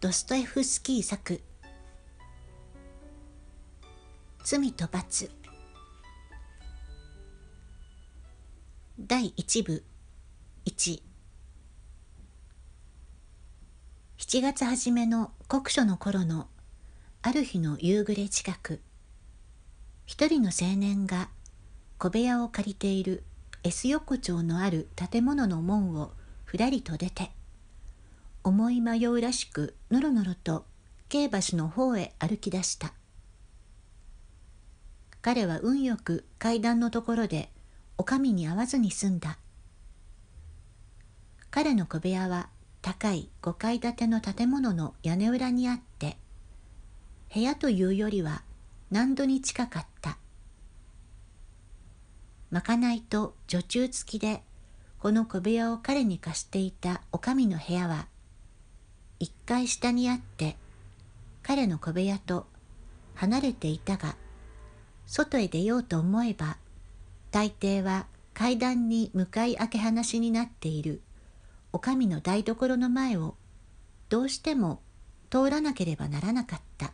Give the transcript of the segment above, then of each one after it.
ドストエフスキー作罪と罰第1部17月初めの酷暑の頃のある日の夕暮れ近く一人の青年が小部屋を借りている S 横丁のある建物の門をふらりと出て思い迷うらしくのろのろと京橋の方へ歩き出した彼は運よく階段のところでお上に会わずに済んだ彼の小部屋は高い5階建ての建物の屋根裏にあって部屋というよりは何度に近かったまかないと女中付きでこの小部屋を彼に貸していたお上の部屋は1階下にあって彼の小部屋と離れていたが外へ出ようと思えば大抵は階段に向かい開け話になっている女将の台所の前をどうしても通らなければならなかった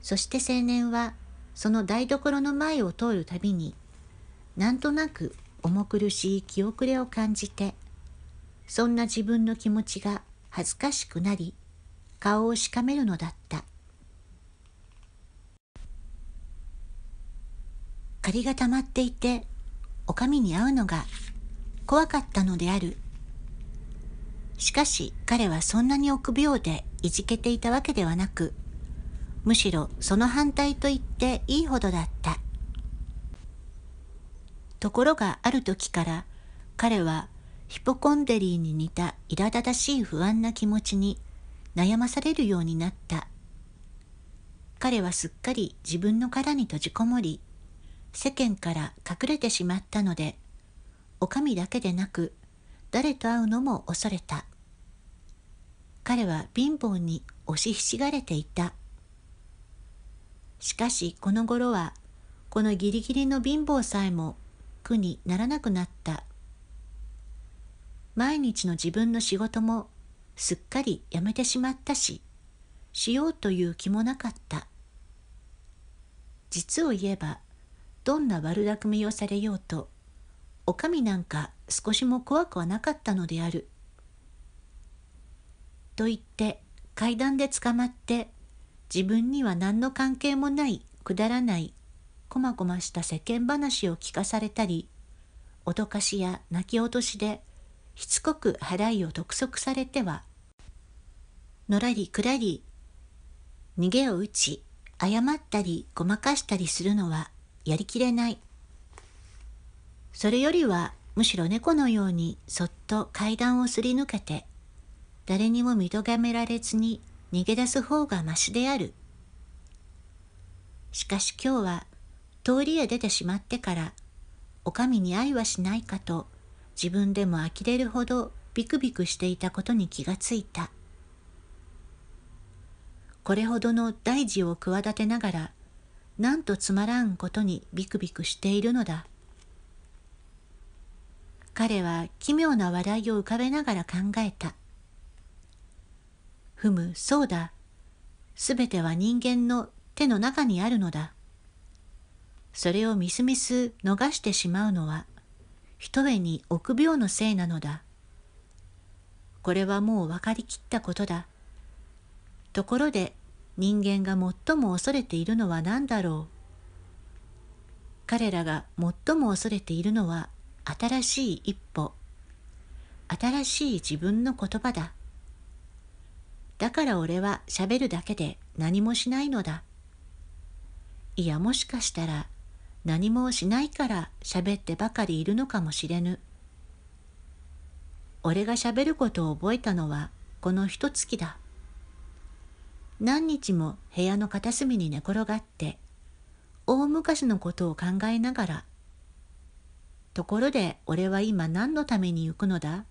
そして青年はその台所の前を通るたびになんとなく重苦しい気遅れを感じてそんな自分の気持ちが恥ずかしくなり、顔をしかめるのだった。仮がたまっていて、お上に会うのが怖かったのである。しかし彼はそんなに臆病でいじけていたわけではなく、むしろその反対と言っていいほどだった。ところがある時から彼はヒポコンデリーに似た苛立たしい不安な気持ちに悩まされるようになった。彼はすっかり自分の殻に閉じこもり、世間から隠れてしまったので、お上だけでなく、誰と会うのも恐れた。彼は貧乏に押しひしがれていた。しかしこの頃は、このギリギリの貧乏さえも苦にならなくなった。毎日の自分の仕事もすっかりやめてしまったし、しようという気もなかった。実を言えば、どんな悪巧みをされようと、お上なんか少しも怖くはなかったのである。と言って階段で捕まって自分には何の関係もないくだらないこまごました世間話を聞かされたり脅かしや泣き落としでしつこく払いを督促されては、のらりくらり、逃げを打ち、謝ったりごまかしたりするのはやりきれない。それよりはむしろ猫のようにそっと階段をすり抜けて、誰にも見とがめられずに逃げ出す方がましである。しかし今日は通りへ出てしまってから、お上に愛はしないかと自分でも呆れるほどビクビクしていたことに気がついた。これほどの大事を企てながら、なんとつまらんことにビクビクしているのだ。彼は奇妙な笑いを浮かべながら考えた。ふむ、そうだ。すべては人間の手の中にあるのだ。それをみすみす逃してしまうのは、ひとえに臆病のせいなのだ。これはもう分かりきったことだ。ところで人間が最も恐れているのは何だろう彼らが最も恐れているのは新しい一歩新しい自分の言葉だだから俺はしゃべるだけで何もしないのだいやもしかしたら何もしないから喋ってばかりいるのかもしれぬ。俺が喋ることを覚えたのはこの一月だ。何日も部屋の片隅に寝転がって、大昔のことを考えながら、ところで俺は今何のために行くのだ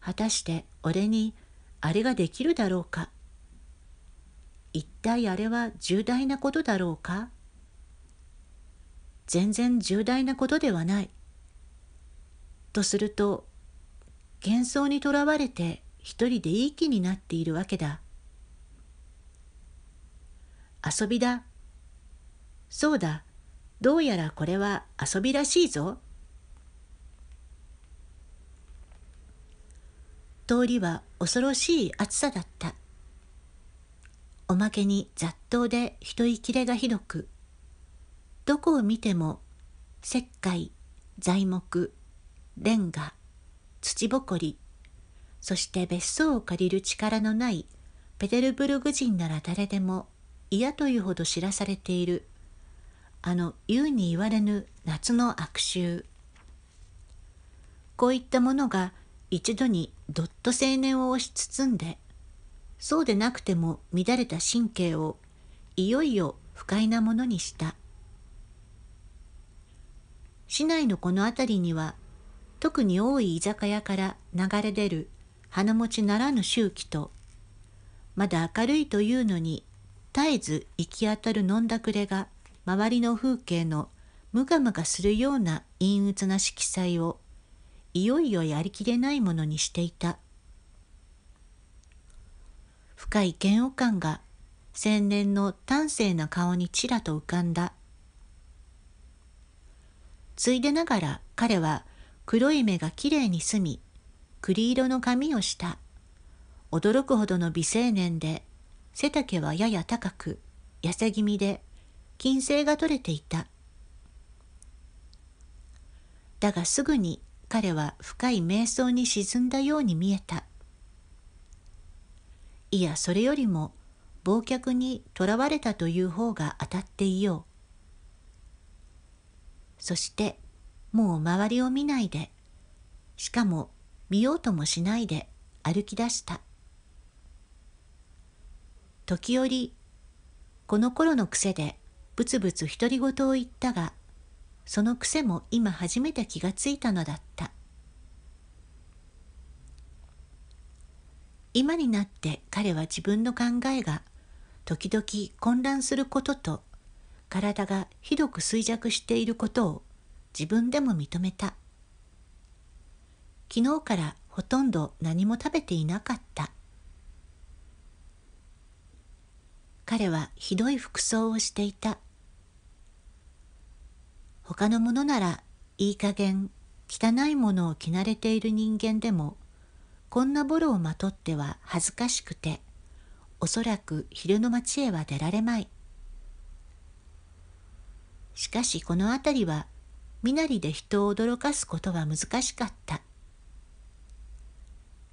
果たして俺にあれができるだろうか一体あれは重大なことだろうか全然重大なことではない。とすると幻想にとらわれて一人でいい気になっているわけだ。遊びだ。そうだ。どうやらこれは遊びらしいぞ。通りは恐ろしい暑さだった。おまけに雑踏で人いきれがひどく、どこを見ても石灰材木レンガ土ぼこりそして別荘を借りる力のないペテルブルグ人なら誰でも嫌というほど知らされているあの言うに言われぬ夏の悪臭こういったものが一度にどっと青年を押し包んでそうでなくても乱れた神経をいよいよ不快なものにした市内のこの辺りには特に多い居酒屋から流れ出る花持ちならぬ周期とまだ明るいというのに絶えず行き当たる飲んだくれが周りの風景のムカムカするような陰鬱な色彩をいよいよやりきれないものにしていた深い嫌悪感が千年の端正な顔にちらと浮かんだついでながら彼は黒い目がきれいに澄み、栗色の髪をした。驚くほどの美青年で、背丈はやや高く、痩せ気味で、金星が取れていた。だがすぐに彼は深い瞑想に沈んだように見えた。いや、それよりも、忘却にとらわれたという方が当たっていよう。そしてもう周りを見ないでしかも見ようともしないで歩き出した時折この頃の癖でぶつぶつ独り言を言ったがその癖も今初めて気がついたのだった今になって彼は自分の考えが時々混乱することと体がひどく衰弱していることを自分でも認めた昨日からほとんど何も食べていなかった彼はひどい服装をしていた他のものならいい加減汚いものを着慣れている人間でもこんなボロをまとっては恥ずかしくておそらく昼の街へは出られまいしかしこの辺りは身なりで人を驚かすことは難しかった。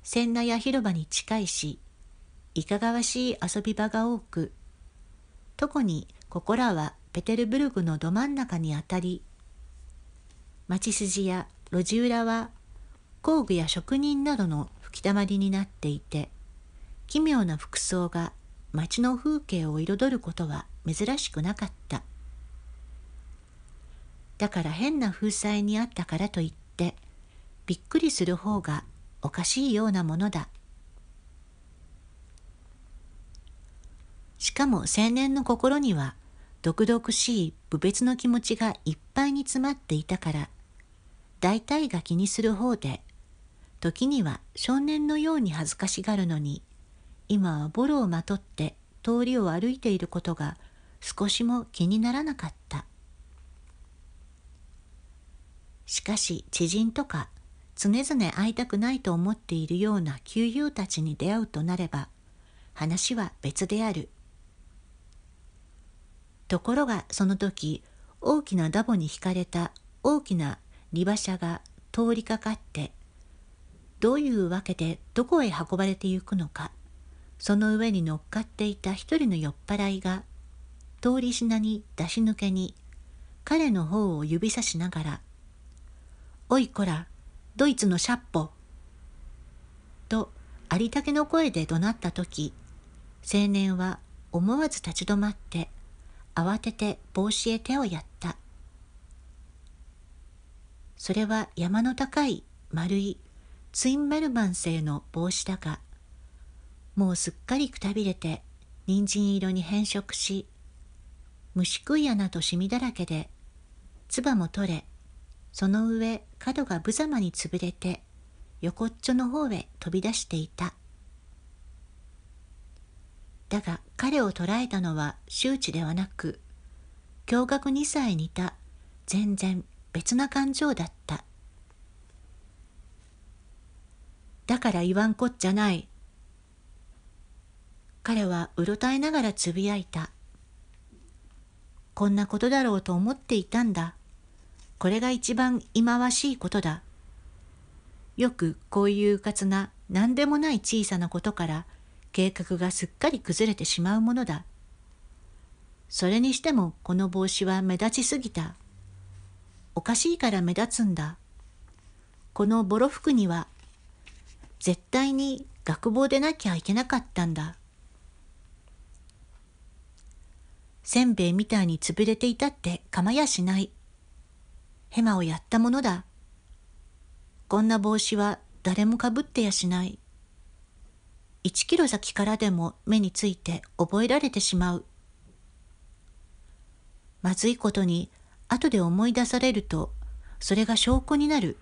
船内や広場に近いし、いかがわしい遊び場が多く、特にここらはペテルブルグのど真ん中にあたり、町筋や路地裏は工具や職人などの吹き溜まりになっていて、奇妙な服装が街の風景を彩ることは珍しくなかった。だから変な風災にあったからといってびっくりする方がおかしいようなものだしかも青年の心には毒々しい侮別の気持ちがいっぱいに詰まっていたから大体が気にする方で時には少年のように恥ずかしがるのに今はボロをまとって通りを歩いていることが少しも気にならなかった。しかし知人とか常々会いたくないと思っているような旧友たちに出会うとなれば話は別であるところがその時大きなダボに惹かれた大きな利馬車が通りかかってどういうわけでどこへ運ばれてゆくのかその上に乗っかっていた一人の酔っ払いが通りしなに出し抜けに彼の方を指さしながらおいこら、ドイツのシャッポ。と、ありたけの声で怒鳴った時、青年は思わず立ち止まって、慌てて帽子へ手をやった。それは山の高い丸いツインメルマン製の帽子だが、もうすっかりくたびれて人参色に変色し、虫食い穴と染みだらけで、唾も取れ、その上角が無様に潰れて横っちょの方へ飛び出していただが彼を捉えたのは周知ではなく驚愕にさえ似た全然別な感情だっただから言わんこっちゃない彼はうろたえながらつぶやいたこんなことだろうと思っていたんだこれが一番忌まわしいことだ。よくこういううかつな何でもない小さなことから計画がすっかり崩れてしまうものだ。それにしてもこの帽子は目立ちすぎた。おかしいから目立つんだ。このボロ服には絶対に学帽でなきゃいけなかったんだ。せんべいみたいに潰れていたってまやしない。ヘマをやったものだ。こんな帽子は誰もかぶってやしない。1キロ先からでも目について覚えられてしまう。まずいことに後で思い出されるとそれが証拠になる。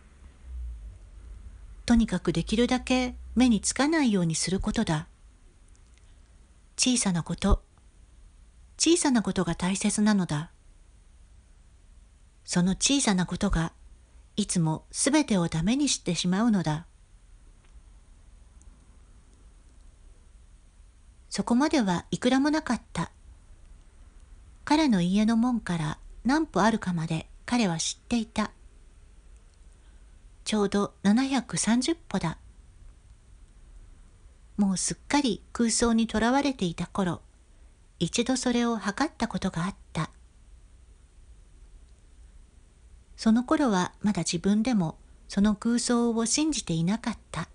とにかくできるだけ目につかないようにすることだ。小さなこと、小さなことが大切なのだ。その小さなことがいつも全てをダメにしてしまうのだそこまではいくらもなかった彼の家の門から何歩あるかまで彼は知っていたちょうど730歩だもうすっかり空想にとらわれていた頃一度それを測ったことがあったその頃はまだ自分でもその空想を信じていなかった。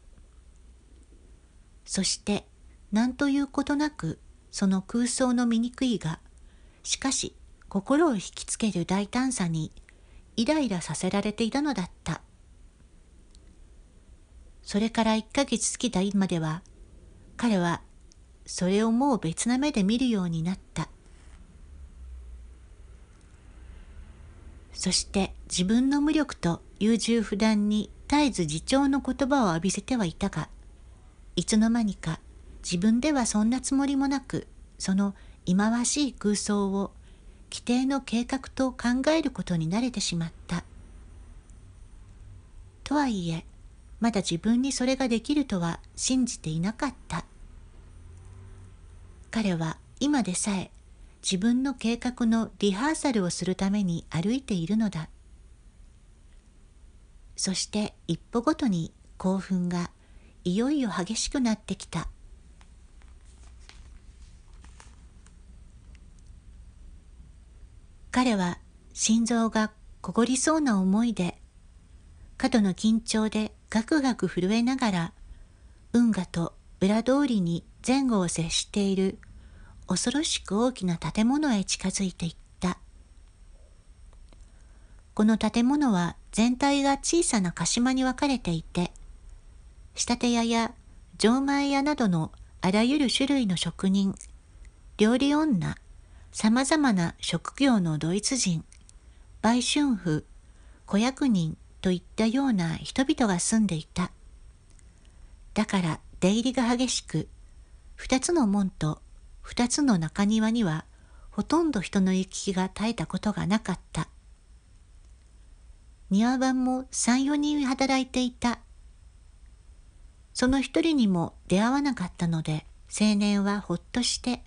そして何ということなくその空想の醜いが、しかし心を引きつける大胆さにイライラさせられていたのだった。それから1ヶ月過ぎた今では、彼はそれをもう別な目で見るようになった。そして自分の無力と優柔不断に絶えず自重の言葉を浴びせてはいたが、いつの間にか自分ではそんなつもりもなく、その忌まわしい空想を規定の計画と考えることに慣れてしまった。とはいえ、まだ自分にそれができるとは信じていなかった。彼は今でさえ自分の計画のリハーサルをするために歩いているのだそして一歩ごとに興奮がいよいよ激しくなってきた彼は心臓がこごりそうな思いで過度の緊張でガクガク震えながら運河と裏通りに前後を接している恐ろしく大きな建物へ近づいていったこの建物は全体が小さな鹿島に分かれていて仕立て屋や錠前屋などのあらゆる種類の職人料理女さまざまな職業のドイツ人売春婦子役人といったような人々が住んでいただから出入りが激しく2つの門と二つの中庭にはほとんど人の行き来が絶えたことがなかった。庭番も三、四人働いていた。その一人にも出会わなかったので、青年はほっとして、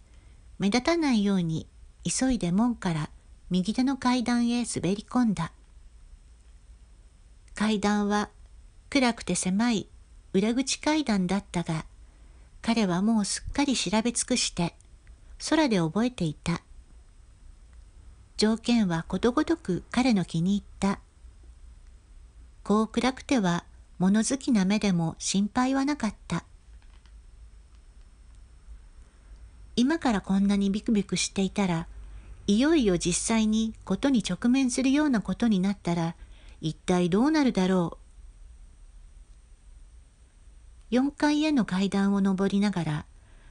目立たないように急いで門から右手の階段へ滑り込んだ。階段は暗くて狭い裏口階段だったが、彼はもうすっかり調べ尽くして、空で覚えていた。条件はことごとく彼の気に入った。こう暗くては物好きな目でも心配はなかった。今からこんなにビクビクしていたら、いよいよ実際にことに直面するようなことになったら、一体どうなるだろう。4階への階段を上りながら、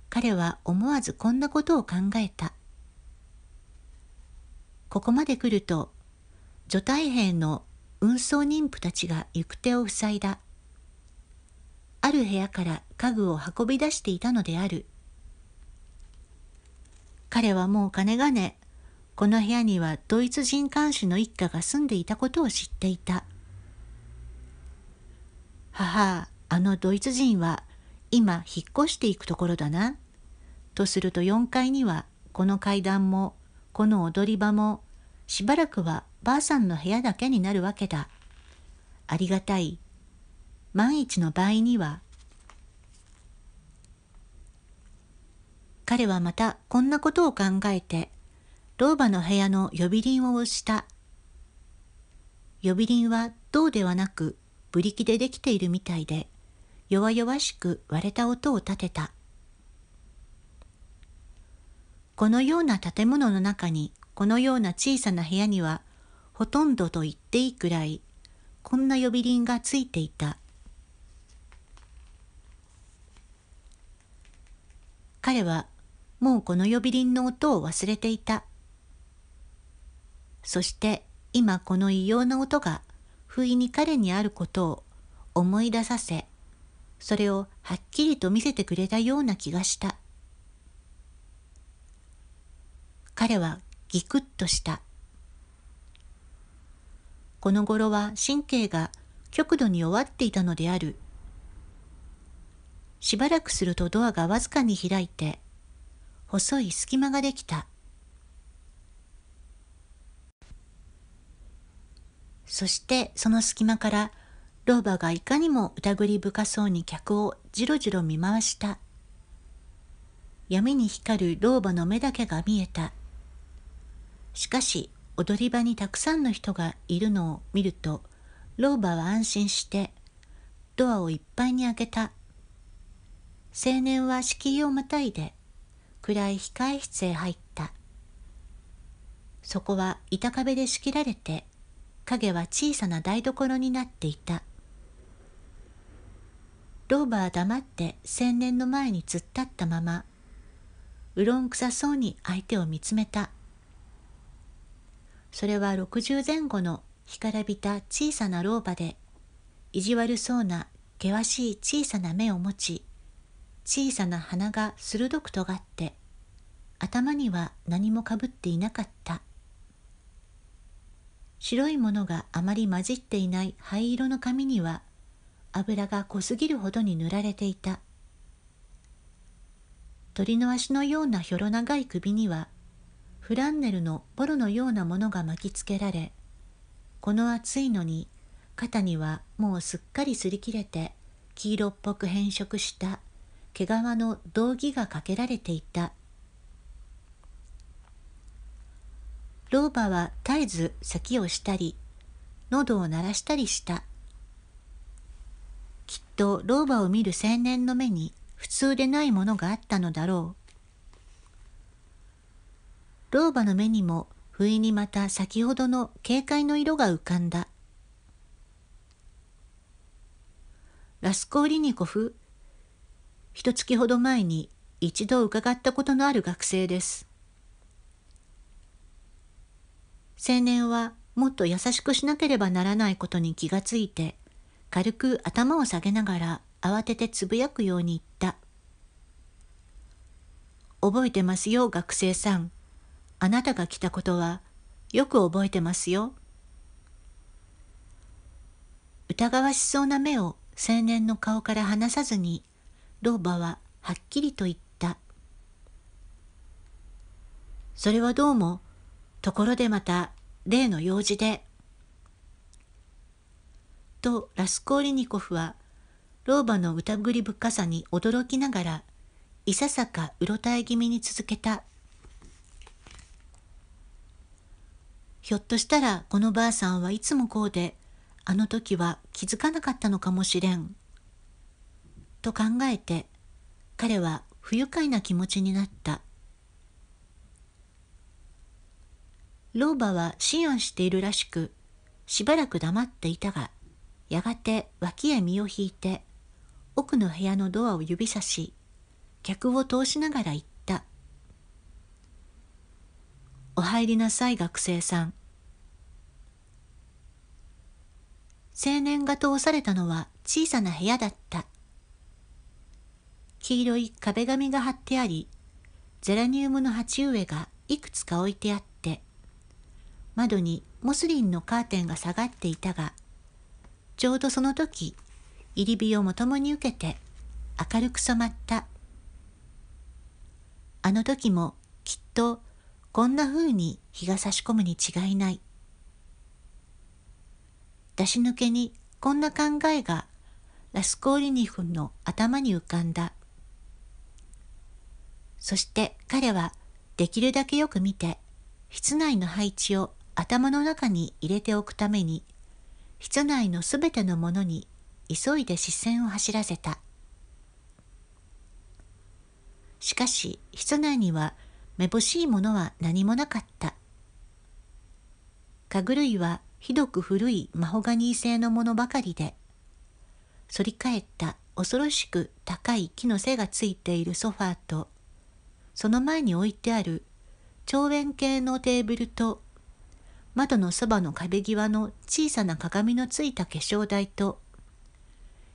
彼は思わずこんなことを考えた。ここまで来ると、女太兵の運送妊婦たちが行く手を塞いだ。ある部屋から家具を運び出していたのである。彼はもう金がね、この部屋にはドイツ人看守の一家が住んでいたことを知っていた。母、あのドイツ人は今引っ越していくところだな。とすると4階にはこの階段もこの踊り場もしばらくはばあさんの部屋だけになるわけだ。ありがたい。万一の場合には彼はまたこんなことを考えて老婆の部屋の呼び鈴を押した。呼び鈴は銅ではなくブリキでできているみたいで弱々しく割れた音を立てた。このような建物の中に、このような小さな部屋には、ほとんどと言っていいくらい、こんな呼び鈴がついていた。彼はもうこの呼び鈴の音を忘れていた。そして今この異様な音が不意に彼にあることを思い出させそれをはっきりと見せてくれたような気がした。彼はギクッとした。この頃は神経が極度に弱っていたのである。しばらくするとドアがわずかに開いて、細い隙間ができた。そしてその隙間から老婆がいかにも疑り深そうに客をじろじろ見回した。闇に光る老婆の目だけが見えた。しかし、踊り場にたくさんの人がいるのを見ると、老婆は安心して、ドアをいっぱいに開けた。青年は敷居をまたいで、暗い控え室へ入った。そこは板壁で仕切られて、影は小さな台所になっていた。老婆は黙って千年の前に突っ立ったまま、うろんくさそうに相手を見つめた。それは六十前後の干からびた小さな老婆で、意地悪そうな険しい小さな目を持ち、小さな鼻が鋭く尖って、頭には何もかぶっていなかった。白いものがあまり混じっていない灰色の髪には油が濃すぎるほどに塗られていた鳥の足のようなひょろ長い首にはフランネルのボロのようなものが巻きつけられこの暑いのに肩にはもうすっかり擦り切れて黄色っぽく変色した毛皮の道着がかけられていた老婆は絶えず咳をしたり喉を鳴らしたりした。きっと老婆を見る青年の目に普通でないものがあったのだろう。老婆の目にも不意にまた先ほどの警戒の色が浮かんだ。ラスコーリニコフ、一月ほど前に一度伺ったことのある学生です。青年はもっと優しくしなければならないことに気がついて、軽く頭を下げながら慌ててつぶやくように言った。覚えてますよ、学生さん。あなたが来たことはよく覚えてますよ。疑わしそうな目を青年の顔から離さずに、老婆ははっきりと言った。それはどうも、ところでまた例の用事で、とラスコーリニコフは老婆の疑り深さに驚きながらいささかうろたえ気味に続けたひょっとしたらこのばあさんはいつもこうであの時は気づかなかったのかもしれんと考えて彼は不愉快な気持ちになった老婆は思案しているらしくしばらく黙っていたがやがて脇へ身を引いて奥の部屋のドアを指さし客を通しながら言った「お入りなさい学生さん」青年が通されたのは小さな部屋だった黄色い壁紙が貼ってありゼラニウムの鉢植えがいくつか置いてあって窓にモスリンのカーテンが下がっていたがちょうどその時、入り火をもともに受けて、明るく染まった。あの時もきっとこんな風に日が差し込むに違いない。出し抜けにこんな考えがラスコーリニフンの頭に浮かんだ。そして彼はできるだけよく見て室内の配置を頭の中に入れておくために室内のすべてのものに急いで視線を走らせたしかし室内にはめぼしいものは何もなかった家具類はひどく古いマホガニー製のものばかりで反り返った恐ろしく高い木の背がついているソファーとその前に置いてある長円形のテーブルと窓のそばの壁際の小さな鏡のついた化粧台と、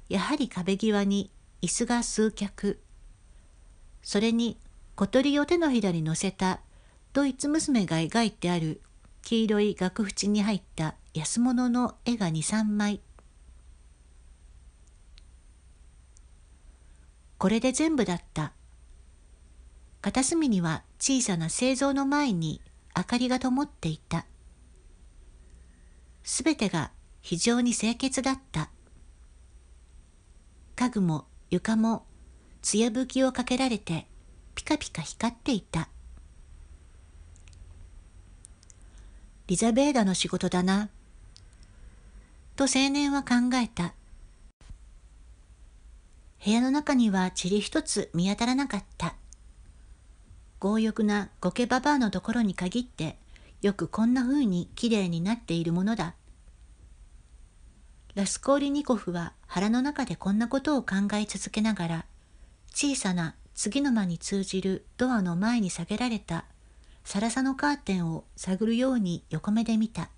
やはり壁際に椅子が数脚、それに小鳥を手のひらに乗せたドイツ娘が描いてある黄色い額縁に入った安物の絵が23枚これで全部だった片隅には小さな製造の前に明かりが灯っていたすべてが非常に清潔だった。家具も床も艶吹きをかけられてピカピカ光っていた。リザベーダの仕事だな。と青年は考えた。部屋の中には塵一つ見当たらなかった。強欲なゴケババアのところに限ってよくこんな風にきれいになっているものだラスコーリニコフは腹の中でこんなことを考え続けながら、小さな次の間に通じるドアの前に下げられたサラサのカーテンを探るように横目で見た。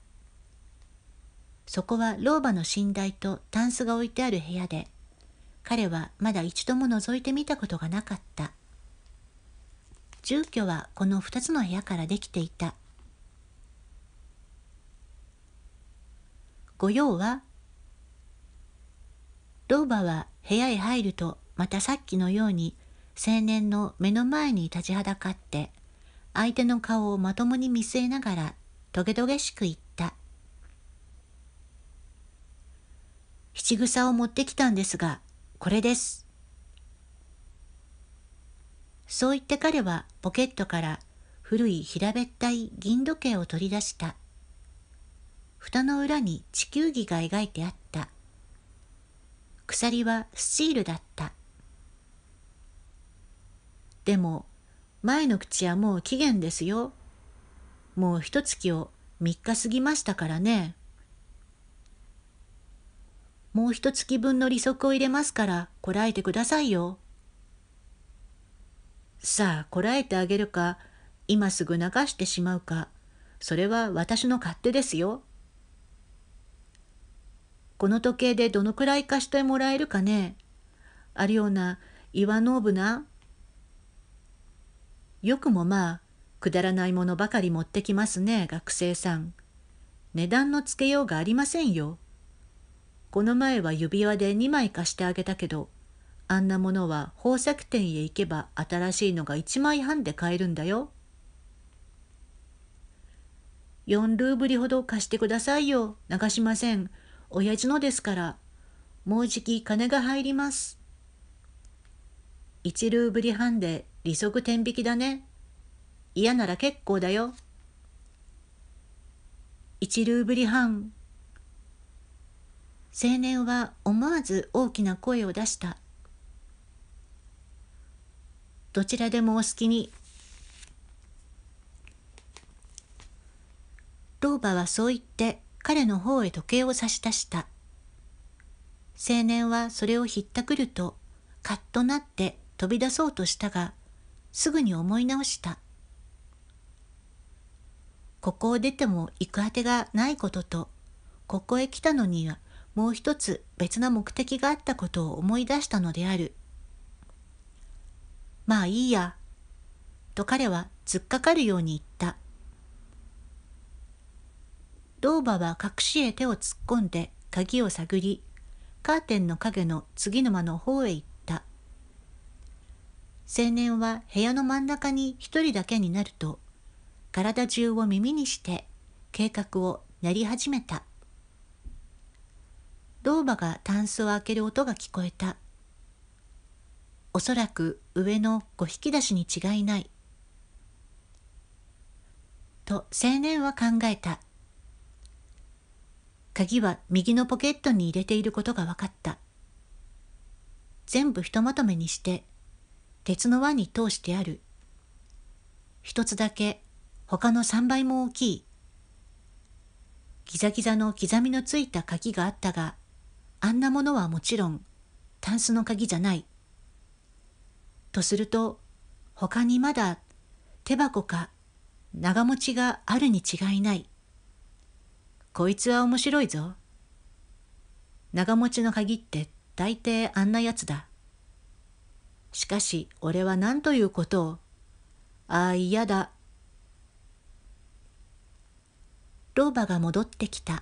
そこは老婆の寝台とタンスが置いてある部屋で、彼はまだ一度も覗いてみたことがなかった。住居はこの2つの部屋からできていた。御用は老婆は部屋へ入るとまたさっきのように青年の目の前に立ちはだかって相手の顔をまともに見据えながらとげとげしく言った「七草を持ってきたんですがこれです」そう言って彼はポケットから古い平べったい銀時計を取り出した蓋の裏に地球儀が描いてあった鎖はスチールだった。でも、前の口はもう期限ですよ。もう一月を3日過ぎましたからね。もう一月分の利息を入れますからこらえてくださいよ。さあこらえてあげるか今すぐ流してしまうかそれは私の勝手ですよ。この時計でどのくらい貸してもらえるかねあるようなイワノーブなよくもまあくだらないものばかり持ってきますね学生さん値段のつけようがありませんよこの前は指輪で2枚貸してあげたけどあんなものは宝石店へ行けば新しいのが1枚半で買えるんだよ4ルーブリほど貸してくださいよ流しません親父のですから、もうじき金が入ります。一ルーブリ半で利息天引きだね。嫌なら結構だよ。一ルーブリ半。青年は思わず大きな声を出した。どちらでもお好きに。老婆はそう言って彼の方へ時計を差し出した。青年はそれをひったくると、カッとなって飛び出そうとしたが、すぐに思い直した。ここを出ても行くあてがないことと、ここへ来たのにはもう一つ別な目的があったことを思い出したのである。まあいいや、と彼は突っかかるように言った。老婆は隠しへ手を突っ込んで鍵を探り、カーテンの影の次の間の方へ行った。青年は部屋の真ん中に一人だけになると、体中を耳にして計画を練り始めた。老婆がタンスを開ける音が聞こえた。おそらく上の5引き出しに違いない。と青年は考えた。鍵は右のポケットに入れていることが分かった。全部ひとまとめにして、鉄の輪に通してある。一つだけ他の三倍も大きい。ギザギザの刻みのついた鍵があったが、あんなものはもちろん、タンスの鍵じゃない。とすると、他にまだ手箱か長持ちがあるに違いない。こいつは面白いぞ。長持ちの限って大抵あんなやつだ。しかし俺は何ということを。ああ嫌だ。老婆が戻ってきた。